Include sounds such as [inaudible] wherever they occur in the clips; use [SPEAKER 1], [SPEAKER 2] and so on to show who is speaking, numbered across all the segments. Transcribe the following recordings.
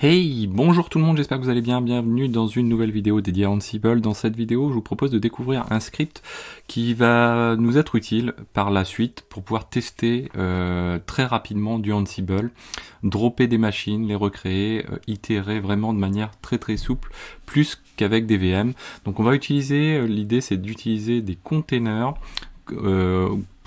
[SPEAKER 1] Hey, bonjour tout le monde, j'espère que vous allez bien, bienvenue dans une nouvelle vidéo dédiée à Ansible. Dans cette vidéo, je vous propose de découvrir un script qui va nous être utile par la suite pour pouvoir tester euh, très rapidement du Ansible, dropper des machines, les recréer, euh, itérer vraiment de manière très très souple, plus qu'avec des VM. Donc on va utiliser, euh, l'idée c'est d'utiliser des containers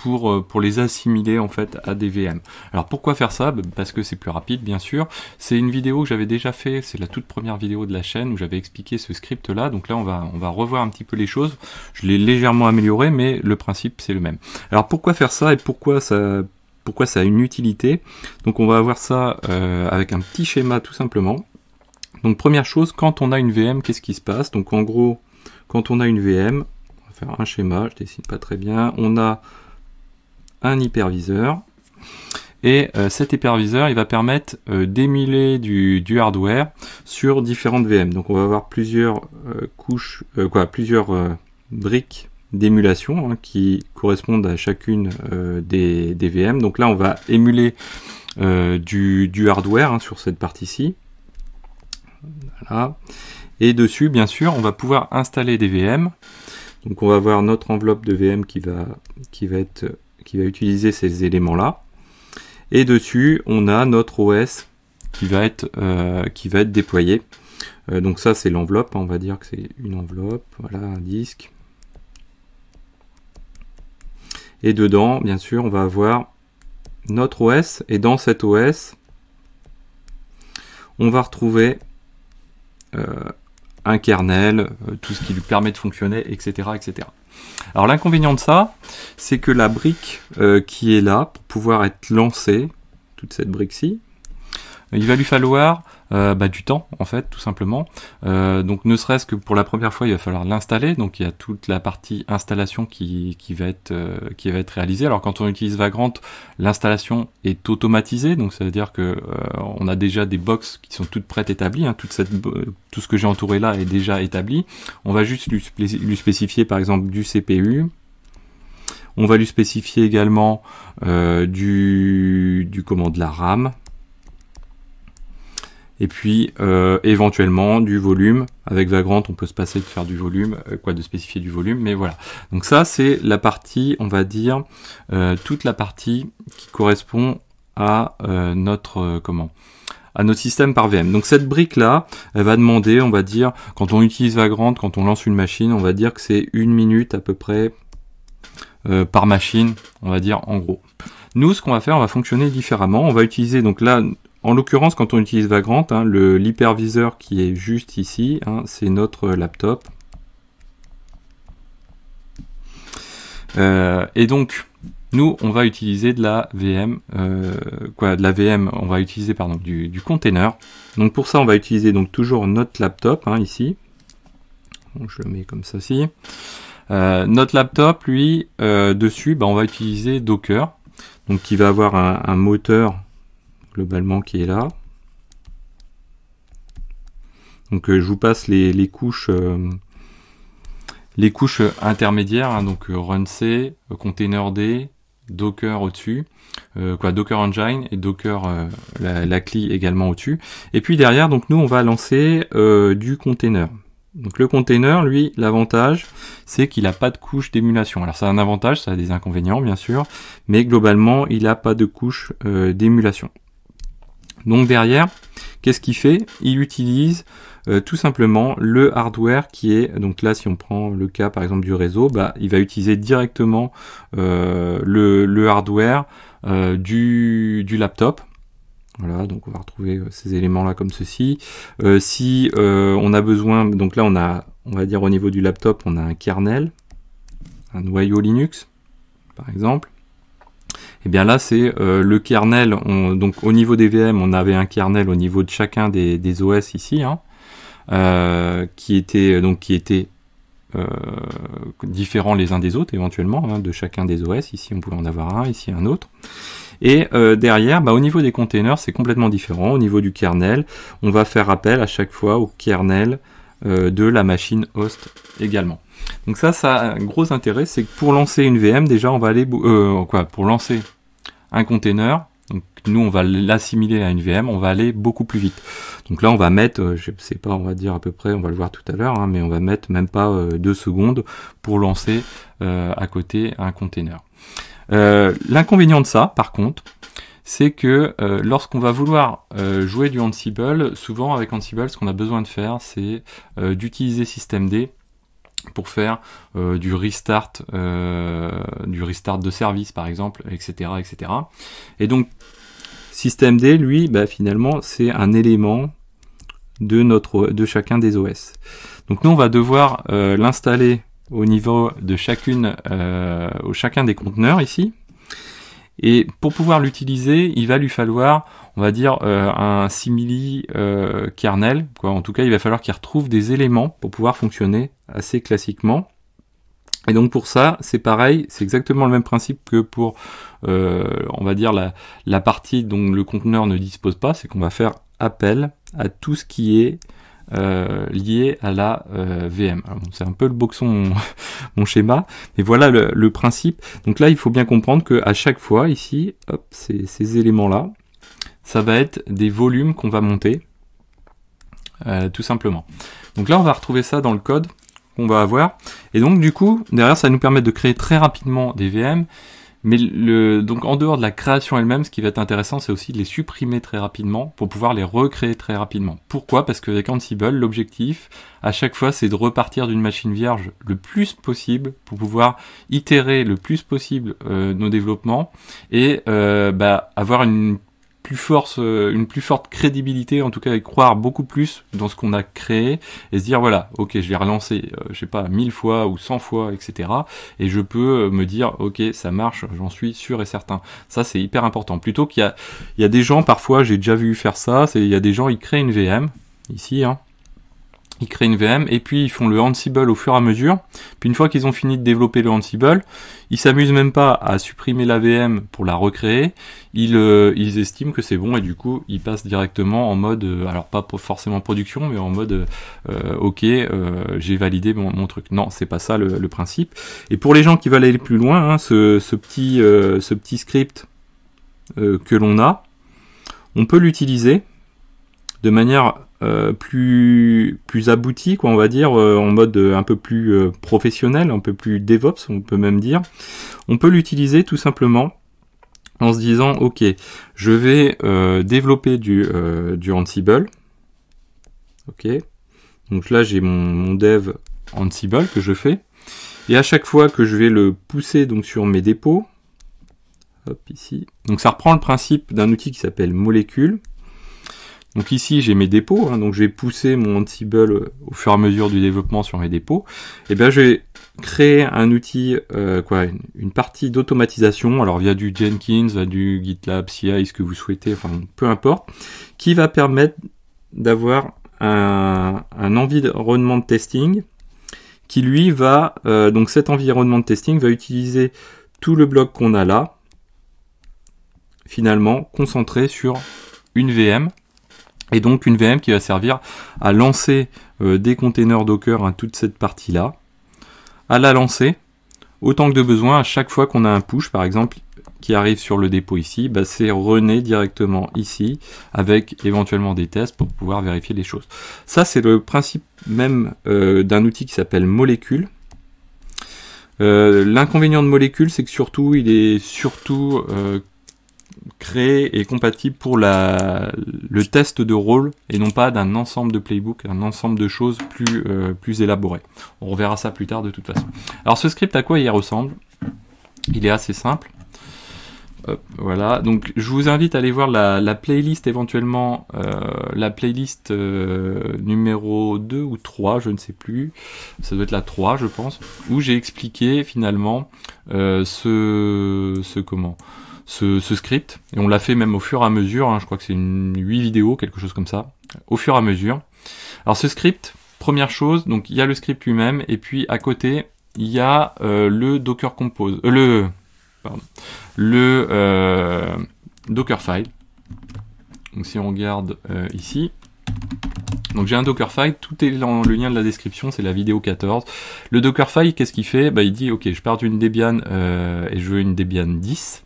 [SPEAKER 1] euh, pour, les assimiler en fait à des VM. Alors pourquoi faire ça bah, Parce que c'est plus rapide bien sûr. C'est une vidéo que j'avais déjà fait, c'est la toute première vidéo de la chaîne où j'avais expliqué ce script là. Donc là on va, on va revoir un petit peu les choses. Je l'ai légèrement amélioré mais le principe c'est le même. Alors pourquoi faire ça et pourquoi ça, pourquoi ça a une utilité Donc on va avoir ça euh, avec un petit schéma tout simplement. Donc première chose, quand on a une VM, qu'est-ce qui se passe Donc en gros, quand on a une VM, on va faire un schéma, je dessine pas très bien, on a un hyperviseur. Et euh, cet hyperviseur, il va permettre euh, d'émuler du, du, hardware sur différentes VM. Donc on va avoir plusieurs euh, couches, quoi, plusieurs briques d'émulation hein, qui correspondent à chacune des, VM. Donc là, on va émuler du, du, hardware hein, sur cette partie-ci. Voilà. Et dessus, bien sûr, on va pouvoir installer des VM. Donc on va avoir notre enveloppe de VM qui va, qui va être qui va utiliser ces éléments-là. Et dessus, on a notre OS qui va être, euh, qui va être déployé. Euh, donc ça, c'est l'enveloppe. Hein, on va dire que c'est une enveloppe. Voilà, un disque. Et dedans, bien sûr, on va avoir notre OS. Et dans cet OS, on va retrouver euh, un kernel, tout ce qui lui permet de fonctionner, etc. etc. Alors l'inconvénient de ça, c'est que la brique euh, qui est là, pour pouvoir être lancée, toute cette brique-ci, il va lui falloir euh, bah, du temps en fait tout simplement. Euh, donc ne serait-ce que pour la première fois il va falloir l'installer, donc il y a toute la partie installation qui, va, être, euh, qui va être réalisée. Alors quand on utilise Vagrant, l'installation est automatisée, donc ça veut dire que on a déjà des box qui sont toutes prêtes établies, hein. cette, tout ce que j'ai entouré là est déjà établi. On va juste lui, spécifier par exemple du CPU, on va lui spécifier également du, du comment, de la RAM, et puis euh, éventuellement du volume. Avec Vagrant, on peut se passer de faire du volume, euh, quoi, de spécifier du volume, mais voilà. Donc ça, c'est la partie, on va dire, euh, toute la partie qui correspond à notre comment à notre système par VM. Donc cette brique là, elle va demander, on va dire, quand on utilise Vagrant, quand on lance une machine, on va dire que c'est une minute à peu près par machine, on va dire en gros. Nous, ce qu'on va faire, on va fonctionner différemment. On va utiliser donc là en l'occurrence, quand on utilise Vagrant, hein, le l'hyperviseur qui est juste ici, hein, c'est notre laptop. Euh, et donc, nous, on va utiliser de la VM, euh, quoi, de la VM, on va utiliser pardon, du, container. Donc pour ça, on va utiliser donc toujours notre laptop hein, ici. je le mets comme ça Euh, notre laptop, lui, euh, dessus, bah, on va utiliser Docker, donc qui va avoir un moteur globalement qui est là. Donc euh, je vous passe les, couches euh, les couches intermédiaires, hein, donc euh, Run C, Container D, Docker au-dessus, quoi Docker Engine et Docker la, CLI également au-dessus. Et puis derrière, donc nous on va lancer du container. Donc le container, lui, l'avantage, c'est qu'il n'a pas de couche d'émulation. Alors ça a un avantage, ça a des inconvénients bien sûr, mais globalement, il n'a pas de couche d'émulation. Donc derrière, qu'est-ce qu'il fait Il utilise euh, tout simplement le hardware qui est, donc là si on prend le cas par exemple du réseau, bah, il va utiliser directement euh, le, hardware euh, du, du, laptop. Voilà, donc on va retrouver ces éléments-là comme ceci. si on a besoin, donc là on a, on va dire au niveau du laptop, on a un kernel, un noyau Linux par exemple. Et eh bien là, c'est euh, le kernel. donc au niveau des VM, on avait un kernel au niveau de chacun des, OS ici, hein, euh, qui était donc qui était euh, différents les uns des autres éventuellement, hein, de chacun des OS. Ici, on pouvait en avoir un, ici un autre. Et derrière, bah, au niveau des containers, c'est complètement différent. Au niveau du kernel, on va faire appel à chaque fois au kernel de la machine host également. Donc ça, ça a un gros intérêt, c'est que pour lancer une VM, déjà, on va aller... Euh, quoi, pour lancer un container, donc nous, on va l'assimiler à une VM, on va aller beaucoup plus vite. Donc là, on va mettre, euh, je sais pas, on va dire à peu près, on va le voir tout à l'heure, hein, mais on va mettre même pas euh, deux secondes pour lancer à côté un container. L'inconvénient de ça, par contre, c'est que lorsqu'on va vouloir jouer du Ansible, souvent avec Ansible, ce qu'on a besoin de faire, c'est d'utiliser systemd pour faire euh, du restart euh, du restart de service par exemple etc etc et donc système D lui bah, finalement c'est un élément de notre de chacun des OS donc nous on va devoir euh, l'installer au niveau de chacune au chacun des conteneurs ici et pour pouvoir l'utiliser, il va lui falloir, on va dire, un simili kernel. Quoi. En tout cas, il va falloir qu'il retrouve des éléments pour pouvoir fonctionner assez classiquement. Et donc pour ça, c'est pareil, c'est exactement le même principe que pour, euh, on va dire, la, la, partie dont le conteneur ne dispose pas, c'est qu'on va faire appel à tout ce qui est euh, lié à la euh, VM. Ah c'est un peu le boxon [laughs] mon, schéma, mais voilà le, principe. Donc là, il faut bien comprendre que à chaque fois, ici, ces éléments-là, ça va être des volumes qu'on va monter, tout simplement. Donc là, on va retrouver ça dans le code qu'on va avoir. Et donc, du coup, derrière, ça nous permet de créer très rapidement des VM. Mais le, donc, en dehors de la création elle-même, ce qui va être intéressant, c'est aussi de les supprimer très rapidement pour pouvoir les recréer très rapidement. Pourquoi Parce que avec Ansible, l'objectif, à chaque fois, c'est de repartir d'une machine vierge le plus possible pour pouvoir itérer le plus possible euh, nos développements et euh, bah, avoir une plus force, euh, une plus forte crédibilité, en tout cas, et croire beaucoup plus dans ce qu'on a créé et se dire voilà, ok, je vais relancer euh, je sais pas, mille fois ou cent fois, etc. Et je peux euh, me dire ok, ça marche, j'en suis sûr et certain. Ça, c'est hyper important. Plutôt qu'il y a, il y a des gens parfois, j'ai déjà vu faire ça, c'est il y a des gens, ils créent une VM ici, hein, ils créent une VM et puis ils font le Ansible au fur et à mesure. Puis une fois qu'ils ont fini de développer le Ansible, ils s'amusent même pas à supprimer la VM pour la recréer. Euh, ils, estiment que c'est bon et du coup ils passent directement en mode, euh, alors pas forcément production, mais en mode euh, ok, j'ai validé mon, truc. Non, c'est pas ça le, principe. Et pour les gens qui veulent aller plus loin, hein, ce, ce petit script que l'on a, on peut l'utiliser de manière euh, plus plus abouti quoi on va dire euh, en mode euh, un peu plus professionnel un peu plus DevOps on peut même dire on peut l'utiliser tout simplement en se disant ok je vais développer du du Ansible ok donc là j'ai mon, mon, dev Ansible que je fais et à chaque fois que je vais le pousser donc sur mes dépôts hop ici donc ça reprend le principe d'un outil qui s'appelle molécule donc ici, j'ai mes dépôts, hein. donc j'ai poussé mon Ansible euh, au fur et à mesure du développement sur mes dépôts. Et eh bien, je vais créer un outil, euh, quoi, une, partie d'automatisation, alors via du Jenkins, du GitLab, CI, ce que vous souhaitez, enfin, peu importe, qui va permettre d'avoir un, un environnement de testing qui lui va, euh, donc cet environnement de testing va utiliser tout le bloc qu'on a là, finalement concentré sur une VM et donc une VM qui va servir à lancer euh, des containers Docker à toute cette partie-là, à la lancer autant que de besoin à chaque fois qu'on a un push, par exemple, qui arrive sur le dépôt ici, bah, c'est rené directement ici avec éventuellement des tests pour pouvoir vérifier les choses. Ça, c'est le principe même euh, d'un outil qui s'appelle Molécule. Euh, l'inconvénient de molécules c'est que surtout, il est surtout créé et compatible pour la, le test de rôle et non pas d'un ensemble de playbook, un ensemble de choses plus, euh, plus élaborées. On reverra ça plus tard de toute façon. Alors ce script à quoi il ressemble Il est assez simple. voilà, donc je vous invite à aller voir la, playlist éventuellement, euh, la playlist euh, numéro 2 ou 3, je ne sais plus, ça doit être la 3 je pense, où j'ai expliqué finalement ce comment ce, script. Et on l'a fait même au fur et à mesure, hein. je crois que c'est une 8 vidéos, quelque chose comme ça, au fur et à mesure. Alors ce script, première chose, donc il y a le script lui-même, et puis à côté, il y a euh, le Docker Compose, euh, le, pardon, le euh, Dockerfile. Donc si on regarde ici, donc j'ai un Dockerfile, tout est dans le lien de la description, c'est la vidéo 14. Le Dockerfile, qu'est-ce qu'il fait bah, Il dit, ok, je pars d'une Debian et je veux une Debian 10.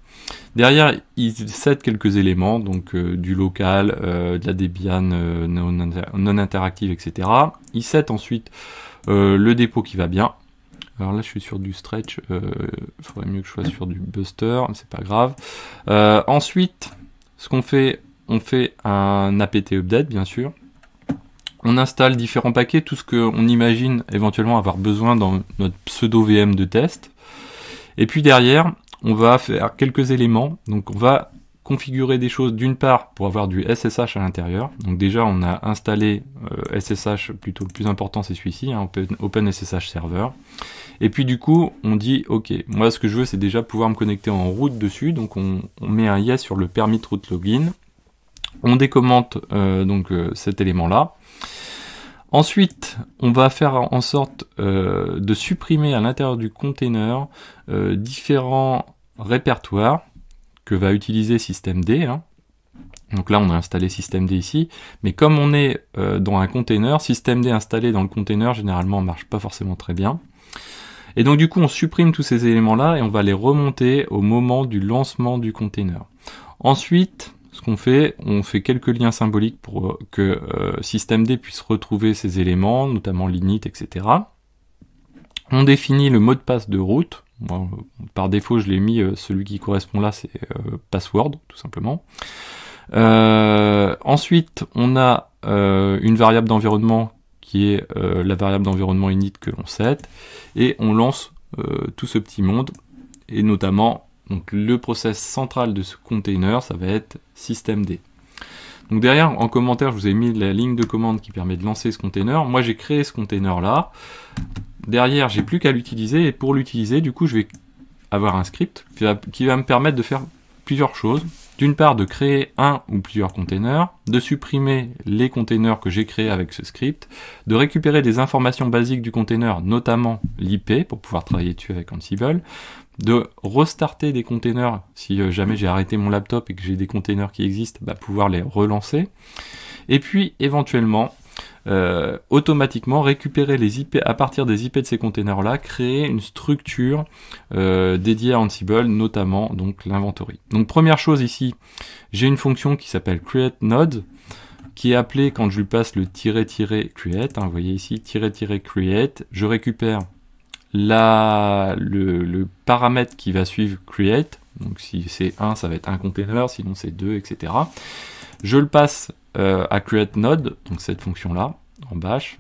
[SPEAKER 1] Derrière, il set quelques éléments, donc euh, du local, euh, de la Debian euh, non, interactive, etc. Il set ensuite le dépôt qui va bien. Alors là, je suis sur du stretch, il faudrait mieux que je sois sur du buster, mais c'est pas grave. ensuite, ce qu'on fait, on fait un apt update, bien sûr. On installe différents paquets, tout ce qu'on imagine éventuellement avoir besoin dans notre pseudo VM de test. Et puis derrière, on va faire quelques éléments. Donc on va configurer des choses d'une part pour avoir du SSH à l'intérieur. Donc déjà on a installé SSH, euh, plutôt le plus important c'est celui-ci, hein, Open, OpenSSH Server. Et puis du coup on dit ok, moi ce que je veux c'est déjà pouvoir me connecter en route dessus, donc on, met un yes sur le permis de route login. On décommente euh, donc euh, cet élément là. Ensuite, on va faire en sorte euh, de supprimer à l'intérieur du container euh, différents répertoires que va utiliser systemd. Hein. Donc là, on a installé système D ici, mais comme on est euh, dans un container, D installé dans le container, généralement, marche pas forcément très bien. Et donc du coup, on supprime tous ces éléments-là et on va les remonter au moment du lancement du container. Ensuite, ce qu'on fait, on fait quelques liens symboliques pour euh, que euh, système systemd puisse retrouver ces éléments, notamment l'init, etc. On définit le mot de passe de route. par défaut, je l'ai mis, euh, celui qui correspond là, c'est password, tout simplement. ensuite, on a une variable d'environnement qui est la variable d'environnement init que l'on set, et on lance tout ce petit monde, et notamment donc le process central de ce container, ça va être systemd. Donc derrière, en commentaire, je vous ai mis la ligne de commande qui permet de lancer ce container. Moi, j'ai créé ce container là. Derrière, j'ai plus qu'à l'utiliser. Et pour l'utiliser, du coup, je vais avoir un script qui va me permettre de faire plusieurs choses d'une part de créer un ou plusieurs containers, de supprimer les containers que j'ai créés avec ce script, de récupérer des informations basiques du container, notamment l'IP pour pouvoir travailler dessus avec Ansible, de restarter des containers si euh, jamais j'ai arrêté mon laptop et que j'ai des containers qui existent, bah, pouvoir les relancer, et puis éventuellement euh, automatiquement récupérer les IP à partir des IP de ces containers là, créer une structure euh, dédiée à Ansible, notamment donc l'inventory. Donc première chose ici, j'ai une fonction qui s'appelle create node qui est appelée quand je lui passe le create. Hein, vous voyez ici create, je récupère la, le, paramètre qui va suivre create. Donc si c'est 1, ça va être un container, sinon c'est 2, etc. Je le passe euh, à à createNode, donc cette fonction-là, en bash.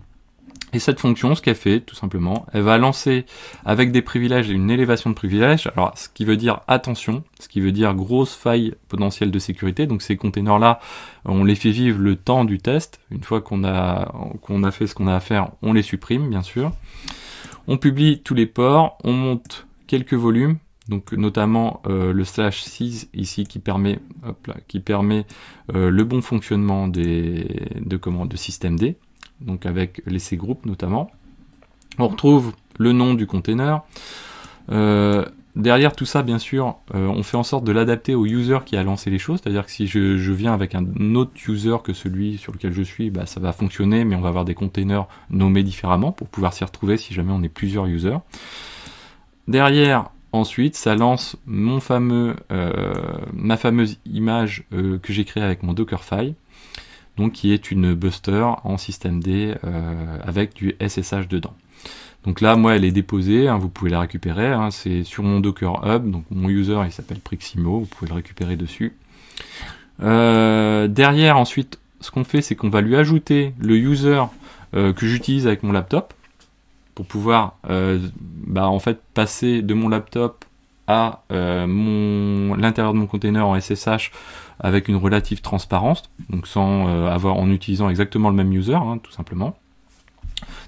[SPEAKER 1] Et cette fonction, ce qu'elle fait, tout simplement, elle va lancer avec des privilèges et une élévation de privilèges. Alors, ce qui veut dire attention, ce qui veut dire grosse faille potentielle de sécurité. Donc, ces containers-là, on les fait vivre le temps du test. Une fois qu'on a, qu'on a fait ce qu'on a à faire, on les supprime, bien sûr. On publie tous les ports, on monte quelques volumes, donc notamment euh, le slash 6 ici qui permet, qui permet euh, le bon fonctionnement des, de, de système D, donc avec les C-groupes notamment. On retrouve le nom du container. Euh, derrière tout ça, bien sûr, on fait en sorte de l'adapter au user qui a lancé les choses, c'est-à-dire que si je, viens avec un autre user que celui sur lequel je suis, bah, ça va fonctionner, mais on va avoir des containers nommés différemment pour pouvoir s'y retrouver si jamais on est plusieurs users. Derrière, Ensuite, ça lance euh, ma fameuse image euh, que j'ai créée avec mon Dockerfile, donc qui est une buster en système D euh, avec du SSH dedans. Donc là, moi, elle est déposée, hein, vous pouvez la récupérer, hein, c'est sur mon Docker Hub, donc mon user, il s'appelle Priximo, vous pouvez le récupérer dessus. derrière, ensuite, ce qu'on fait, c'est qu'on va lui ajouter le user que j'utilise avec mon laptop, pour pouvoir euh, bah, en fait passer de mon laptop à euh, l'intérieur de mon container en SSH avec une relative transparence, donc sans euh, avoir en utilisant exactement le même user, hein, tout simplement.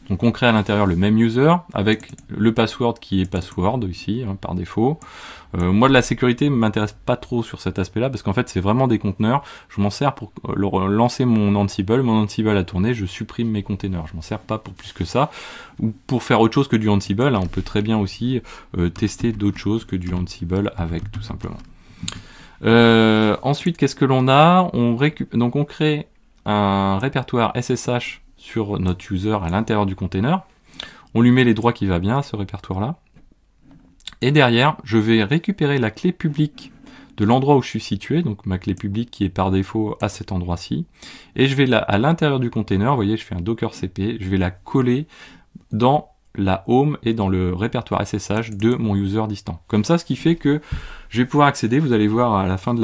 [SPEAKER 1] Donc on crée à l'intérieur le même user avec le password qui est password ici hein, par défaut. Euh, moi de la sécurité m'intéresse pas trop sur cet aspect là parce qu'en fait c'est vraiment des conteneurs. Je m'en sers pour euh, euh, lancer mon Ansible, mon Ansible a tourné, je supprime mes conteneurs. Je m'en sers pas pour plus que ça ou pour faire autre chose que du Ansible. Hein. on peut très bien aussi tester d'autres choses que du Ansible avec tout simplement. ensuite, qu'est-ce que l'on a on récup... Donc on crée un répertoire SSH sur notre user à l'intérieur du container. On lui met les droits qui va bien à ce répertoire-là. Et derrière, je vais récupérer la clé publique de l'endroit où je suis situé, donc ma clé publique qui est par défaut à cet endroit-ci, et je vais là, à l'intérieur du container, vous voyez, je fais un docker cp, je vais la coller dans la home et dans le répertoire SSH de mon user distant. Comme ça, ce qui fait que je vais pouvoir accéder, vous allez voir à la fin de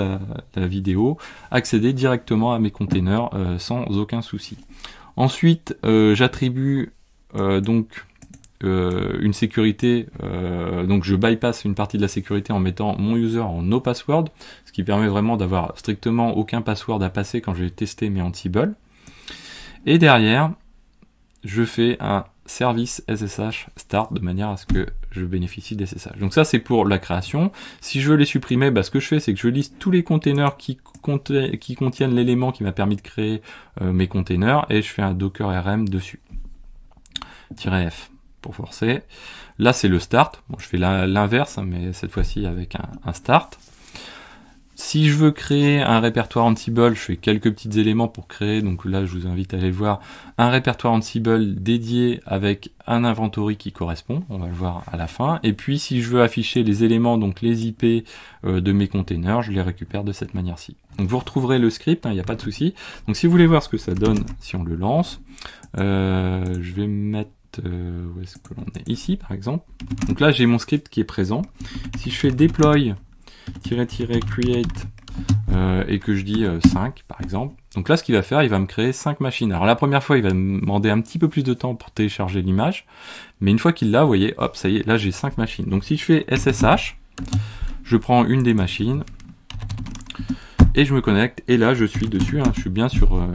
[SPEAKER 1] la, vidéo, accéder directement à mes containers euh, sans aucun souci. Ensuite, euh, j'attribue euh, donc euh, une sécurité, donc je bypass une partie de la sécurité en mettant mon user en no password, ce qui permet vraiment d'avoir strictement aucun password à passer quand j'ai testé mes ansible. Et derrière, je fais un service SSH start de manière à ce que je bénéficie des Donc ça c'est pour la création. Si je veux les supprimer, bah, ce que je fais c'est que je liste tous les containers qui, contiennent, qui contiennent l'élément qui m'a permis de créer euh, mes containers et je fais un docker rm dessus. -f pour forcer. Là c'est le start. Bon, je fais l'inverse hein, mais cette fois-ci avec un start. Si je veux créer un répertoire Ansible, je fais quelques petits éléments pour créer, donc là je vous invite à aller voir un répertoire Ansible dédié avec un inventory qui correspond, on va le voir à la fin. Et puis si je veux afficher les éléments, donc les IP euh, de mes containers, je les récupère de cette manière-ci. Donc vous retrouverez le script, hein, il n'y a pas de souci. Donc si vous voulez voir ce que ça donne si on le lance, euh, je vais mettre euh, est-ce que l'on est Ici par exemple. Donc là j'ai mon script qui est présent. Si je fais deploy tirer create euh, et que je dis 5 euh, par exemple. Donc là, ce qu'il va faire, il va me créer 5 machines. Alors la première fois, il va me demander un petit peu plus de temps pour télécharger l'image, mais une fois qu'il l'a, vous voyez, hop, ça y est, là j'ai 5 machines. Donc si je fais SSH, je prends une des machines et je me connecte, et là je suis dessus, hein. je suis bien sur... Euh,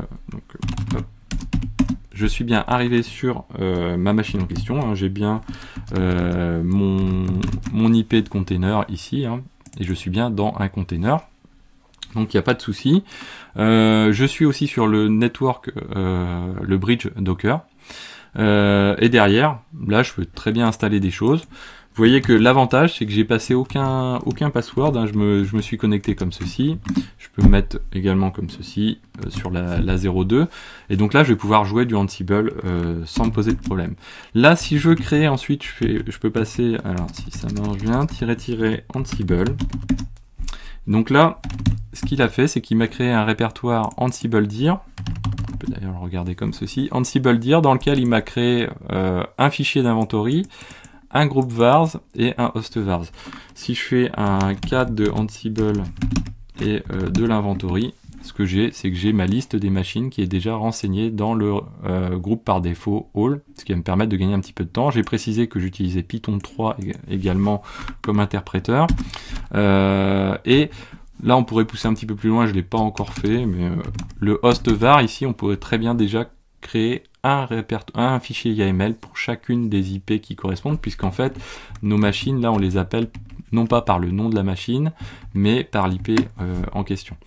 [SPEAKER 1] je suis bien arrivé sur ma machine en question, hein. j'ai bien mon, IP de container ici, hein et je suis bien dans un container. Donc il n'y a pas de souci. Euh, je suis aussi sur le network, euh, le bridge Docker. Euh, et derrière, là, je peux très bien installer des choses. Vous voyez que l'avantage, c'est que j'ai passé aucun, aucun password. Hein. Je, me, je, me, suis connecté comme ceci. Je peux me mettre également comme ceci euh, sur la, la, 02. Et donc là, je vais pouvoir jouer du Ansible euh, sans me poser de problème. Là, si je veux créer ensuite, je, fais, je peux passer... Alors, si ça marche bien, tirer, tirer, Ansible. Donc là, ce qu'il a fait, c'est qu'il m'a créé un répertoire Ansible Dir. On peut d'ailleurs le regarder comme ceci. Ansible Dir, dans lequel il m'a créé euh, un fichier d'inventory un groupe vars et un host vars. Si je fais un cadre de Ansible et euh, de l'inventory, ce que j'ai, c'est que j'ai ma liste des machines qui est déjà renseignée dans le euh, groupe par défaut all, ce qui va me permettre de gagner un petit peu de temps. J'ai précisé que j'utilisais Python 3 également comme interpréteur. Euh, et là, on pourrait pousser un petit peu plus loin, je ne l'ai pas encore fait, mais le host var, ici, on pourrait très bien déjà créer un, un fichier YAML pour chacune des IP qui correspondent, puisqu'en fait, nos machines, là, on les appelle non pas par le nom de la machine, mais par l'IP euh, en question.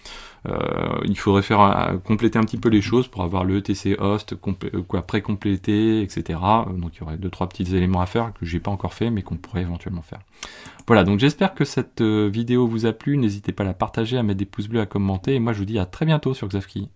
[SPEAKER 1] Euh, il faudrait faire euh, compléter un petit peu les choses pour avoir le ETC host, quoi pré complété etc. Donc il y aurait deux trois petits éléments à faire que j'ai pas encore fait, mais qu'on pourrait éventuellement faire. Voilà, donc j'espère que cette vidéo vous a plu. N'hésitez pas à la partager, à mettre des pouces bleus, à commenter. Et moi je vous dis à très bientôt sur Xavki.